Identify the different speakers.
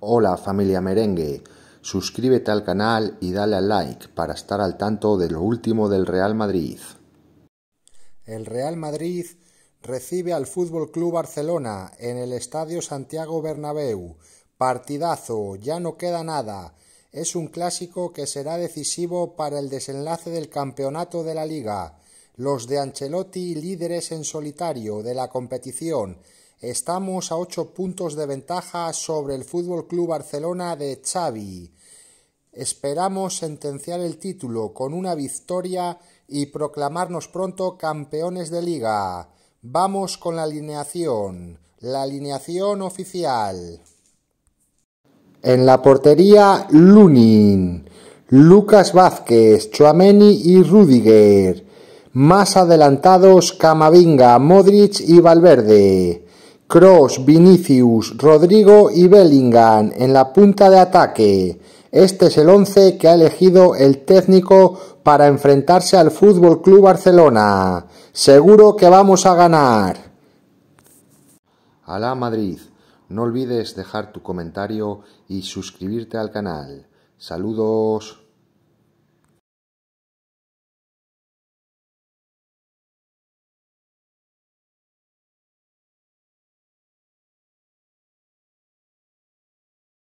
Speaker 1: Hola familia merengue, suscríbete al canal y dale al like para estar al tanto de lo último del Real Madrid. El Real Madrid recibe al Fútbol Club Barcelona en el Estadio Santiago Bernabéu. Partidazo, ya no queda nada. Es un clásico que será decisivo para el desenlace del campeonato de la liga. Los de Ancelotti líderes en solitario de la competición Estamos a ocho puntos de ventaja sobre el Fútbol Club Barcelona de Xavi. Esperamos sentenciar el título con una victoria y proclamarnos pronto campeones de liga. Vamos con la alineación, la alineación oficial. En la portería Lunin, Lucas Vázquez, Chuameni y Rudiger. Más adelantados Camavinga, Modric y Valverde. Cross, Vinicius, Rodrigo y Bellingham en la punta de ataque. Este es el 11 que ha elegido el técnico para enfrentarse al Fútbol Club Barcelona. Seguro que vamos a ganar. Alá Madrid. No olvides dejar tu comentario y suscribirte al canal. Saludos.